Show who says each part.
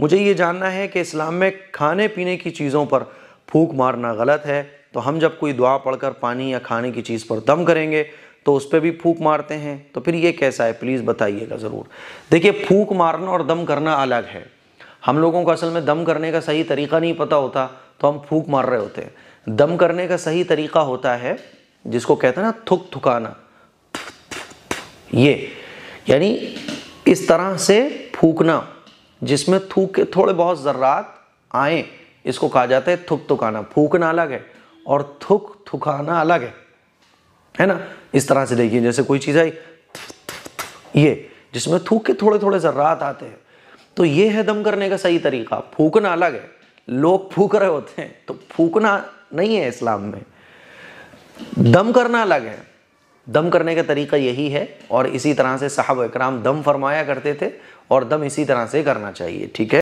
Speaker 1: मुझे ये जानना है कि इस्लाम में खाने पीने की चीज़ों पर फूक मारना गलत है तो हम जब कोई दुआ पढ़कर पानी या खाने की चीज़ पर दम करेंगे तो उस पर भी फूक मारते हैं तो फिर ये कैसा है प्लीज़ बताइएगा ज़रूर देखिए फूक मारना और दम करना अलग है हम लोगों को असल में दम करने का सही तरीका नहीं पता होता तो हम फूक मार रहे होते हैं दम करने का सही तरीका होता है जिसको कहते हैं ना थुक थुकाना ये यानी इस तरह से फूकना जिसमें थूक के थोड़े बहुत ज़र्रात आए इसको कहा जाता है थुक थुकाना फूकना अलग है और थुक थुकाना अलग है है ना इस तरह से देखिए जैसे कोई चीज़ आई ये जिसमें थूक के थोड़े थोड़े ज़र्रात आते हैं तो ये है दम करने का सही तरीका फूकना अलग है लोग फूक रहे होते हैं तो फूकना नहीं है इस्लाम में दम करना अलग है दम करने का तरीका यही है और इसी तरह से साहब इकराम दम फरमाया करते थे और दम इसी तरह से करना चाहिए ठीक है